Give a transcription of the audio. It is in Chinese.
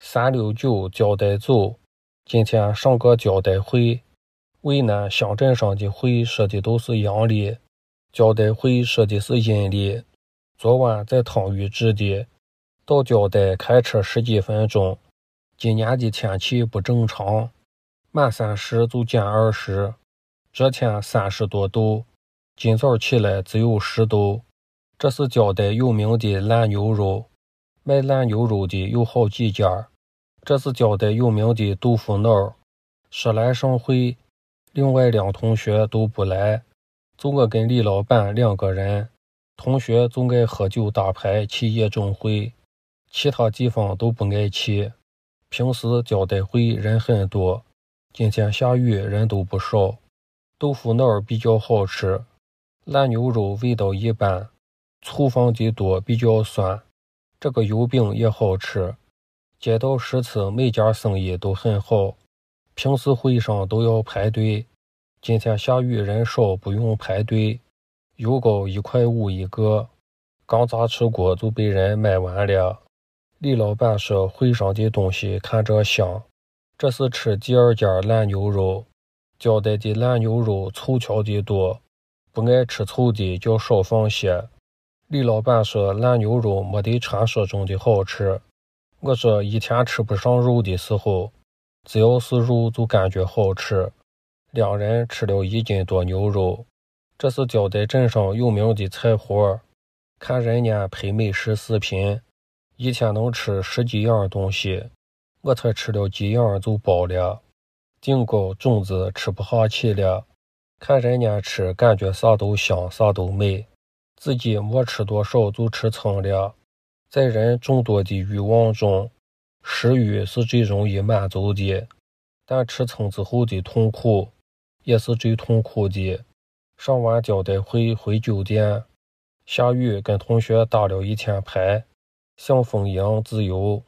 三六九交代走，今天上个交代会。渭南乡镇上的会说的都是阳历，交代会说的是阴历。昨晚在汤峪住的，到交代开车十几分钟。今年的天气不正常，满三十就减二十。昨天三十多度，今早起来只有十度。这是交代有名的烂牛肉。卖烂牛肉的有好几家，这是交代有名的豆腐脑。说来上会，另外两同学都不来，就我跟李老板两个人。同学总爱喝酒打牌，去夜总会，其他地方都不爱去。平时交代会人很多，今天下雨人都不少。豆腐脑比较好吃，烂牛肉味道一般，醋放的多比较酸。这个油饼也好吃，街道食次，每家生意都很好，平时会上都要排队。今天下雨人少，不用排队。油糕一块五一个，刚炸出锅就被人买完了。李老板说，会上的东西看着香。这是吃第二家烂牛肉，交代的烂牛肉凑巧的多，不爱吃臭的叫少放些。李老板说：“烂牛肉没得传说中的好吃。”我说：“一天吃不上肉的时候，只要是肉就感觉好吃。”两人吃了一斤多牛肉，这是交代镇上有名的菜儿。看人家拍美食视频，一天能吃十几样东西，我才吃了几样就饱了，顶高种子吃不下去了。看人家吃，感觉啥都香，啥都美。自己没吃多少就吃撑了，在人众多的欲望中，食欲是最容易满足的，但吃撑之后的痛苦也是最痛苦的。上完交代会回酒店，下雨，跟同学打了一天牌，像风一样自由。